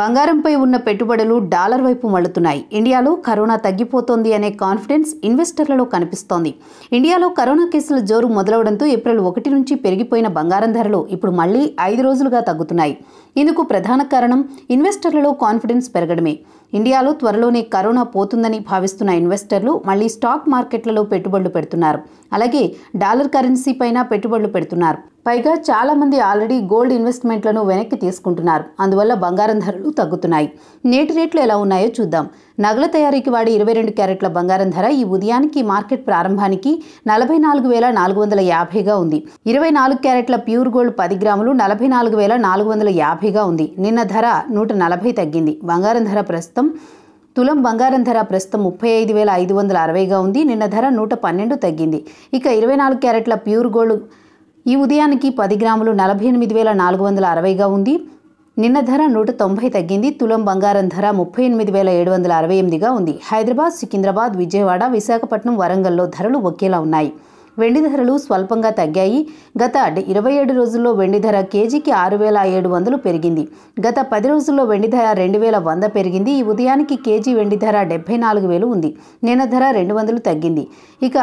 బంగారంపై ఉన్న పెట్టుబడులు డాలర్ వైపు మళ్లుతున్నాయి ఇండియాలో కరోనా తగ్గిపోతోంది అనే కాన్ఫిడెన్స్ ఇన్వెస్టర్లలో కనిపిస్తోంది ఇండియాలో కరోనా కేసుల జోరు మొదలవడంతో ఏప్రిల్ ఒకటి నుంచి పెరిగిపోయిన బంగారం ధరలు ఇప్పుడు మళ్లీ ఐదు రోజులుగా తగ్గుతున్నాయి ఇందుకు ప్రధాన కారణం ఇన్వెస్టర్లలో కాన్ఫిడెన్స్ పెరగడమే ఇండియాలో త్వరలోనే కరోనా పోతుందని భావిస్తున్న ఇన్వెస్టర్లు మళ్లీ స్టాక్ మార్కెట్లలో పెట్టుబడులు పెడుతున్నారు అలాగే డాలర్ కరెన్సీ పైన పెట్టుబడులు పెడుతున్నారు పైగా చాలామంది ఆల్రెడీ గోల్డ్ ఇన్వెస్ట్మెంట్లను వెనక్కి తీసుకుంటున్నారు అందువల్ల బంగారం ధరలు తగ్గుతున్నాయి నేటి రేట్లు ఎలా ఉన్నాయో చూద్దాం నగల తయారీకి వాడే ఇరవై రెండు క్యారెట్ల బంగారం ధర ఈ ఉదయానికి మార్కెట్ ప్రారంభానికి నలభై నాలుగు వేల నాలుగు వందల యాభైగా ఉంది ఇరవై నాలుగు క్యారెట్ల ప్యూర్ గోల్డ్ పది గ్రాములు నలభై నాలుగు వేల నాలుగు వందల యాభైగా ఉంది నిన్న ధర నూట నలభై తగ్గింది బంగారం ధర ప్రస్తుతం తులం బంగారం ధర ప్రస్తుతం ముప్పై ఐదు వేల ఐదు వందల అరవైగా ఉంది నిన్న ధర నూట పన్నెండు తగ్గింది ఇక ఇరవై నాలుగు క్యారెట్ల ప్యూర్ గోల్డ్ ఈ ఉదయానికి పది గ్రాములు నలభై ఎనిమిది వేల నాలుగు వందల అరవైగా ఉంది నిన్న ధర నూట తొంభై తగ్గింది తులం బంగారం ధర ముప్పై ఎనిమిది వేల ఏడు వందల అరవై ఎనిమిదిగా ఉంది హైదరాబాద్ సికింద్రాబాద్ విజయవాడ విశాఖపట్నం వరంగల్లో ధరలు ఒకేలా ఉన్నాయి వెండి ధరలు స్వల్పంగా తగ్గాయి గత ఇరవై ఏడు రోజుల్లో వెండి ధర కేజీకి ఆరు వేల ఏడు వందలు పెరిగింది గత పది రోజుల్లో వెండి ధర రెండు వేల వంద పెరిగింది ఈ ఉదయానికి కేజీ వెండి ధర డెబ్బై నాలుగు వేలు ఉంది నిన్న ధర రెండు వందలు తగ్గింది ఇక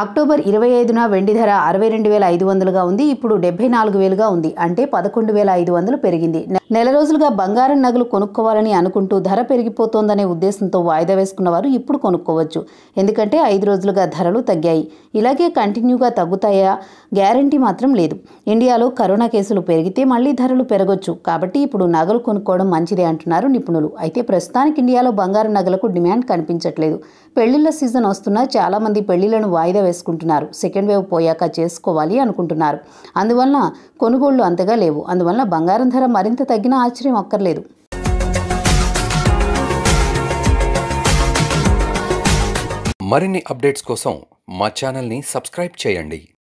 అక్టోబర్ ఇరవై ఐదున వెండి ధర అరవై రెండు వేల ఐదు వందలుగా ఉంది ఇప్పుడు డెబ్బై నాలుగు వేలుగా ఉంది అంటే పదకొండు వేల ఐదు వందలు పెరిగింది నెల రోజులుగా బంగారం నగలు కొనుక్కోవాలని అనుకుంటూ ధర పెరిగిపోతోందనే ఉద్దేశంతో వాయిదా వేసుకున్న వారు ఇప్పుడు కొనుక్కోవచ్చు ఎందుకంటే ఐదు రోజులుగా ధరలు తగ్గాయి ఇలాగే కంటిన్యూగా తగ్గుతాయా గ్యారంటీ మాత్రం లేదు ఇండియాలో కరోనా కేసులు పెరిగితే మళ్ళీ ధరలు పెరగొచ్చు కాబట్టి ఇప్పుడు నగలు కొనుక్కోవడం మంచిదే అంటున్నారు నిపుణులు అయితే ప్రస్తుతానికి ఇండియాలో బంగారం నగలకు డిమాండ్ కనిపించట్లేదు పెళ్లిళ్ల సీజన్ వస్తున్నా చాలామంది పెళ్లిళ్లను వాయిదా వాయిదా వేసుకుంటున్నారు సెకండ్ వేవ్ పోయాక చేసుకోవాలి అనుకుంటున్నారు అందువలన కొనుగోళ్లు అంతగా లేవు అందువలన బంగారం ధర మరింత తగ్గిన ఆశ్చర్యం అక్కర్లేదు మరిన్ని అప్డేట్స్ కోసం మా ఛానల్ని సబ్స్క్రైబ్ చేయండి